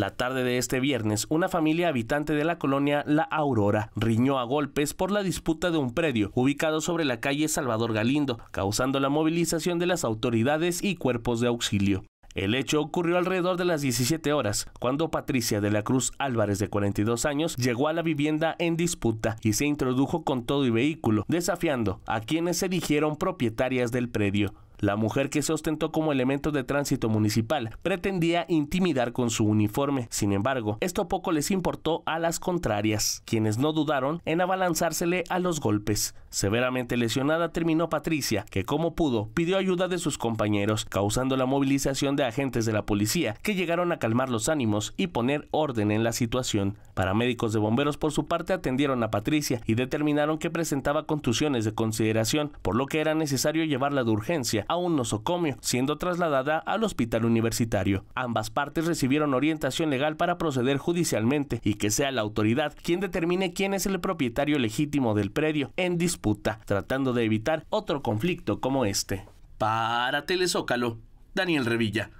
La tarde de este viernes, una familia habitante de la colonia La Aurora riñó a golpes por la disputa de un predio ubicado sobre la calle Salvador Galindo, causando la movilización de las autoridades y cuerpos de auxilio. El hecho ocurrió alrededor de las 17 horas, cuando Patricia de la Cruz Álvarez, de 42 años, llegó a la vivienda en disputa y se introdujo con todo y vehículo, desafiando a quienes se dijeron propietarias del predio. La mujer que se ostentó como elemento de tránsito municipal pretendía intimidar con su uniforme. Sin embargo, esto poco les importó a las contrarias, quienes no dudaron en abalanzársele a los golpes. Severamente lesionada terminó Patricia, que como pudo pidió ayuda de sus compañeros, causando la movilización de agentes de la policía que llegaron a calmar los ánimos y poner orden en la situación. Paramédicos de bomberos por su parte atendieron a Patricia y determinaron que presentaba contusiones de consideración, por lo que era necesario llevarla de urgencia a un nosocomio, siendo trasladada al hospital universitario. Ambas partes recibieron orientación legal para proceder judicialmente y que sea la autoridad quien determine quién es el propietario legítimo del predio en disputa, tratando de evitar otro conflicto como este. Para Telezócalo, Daniel Revilla.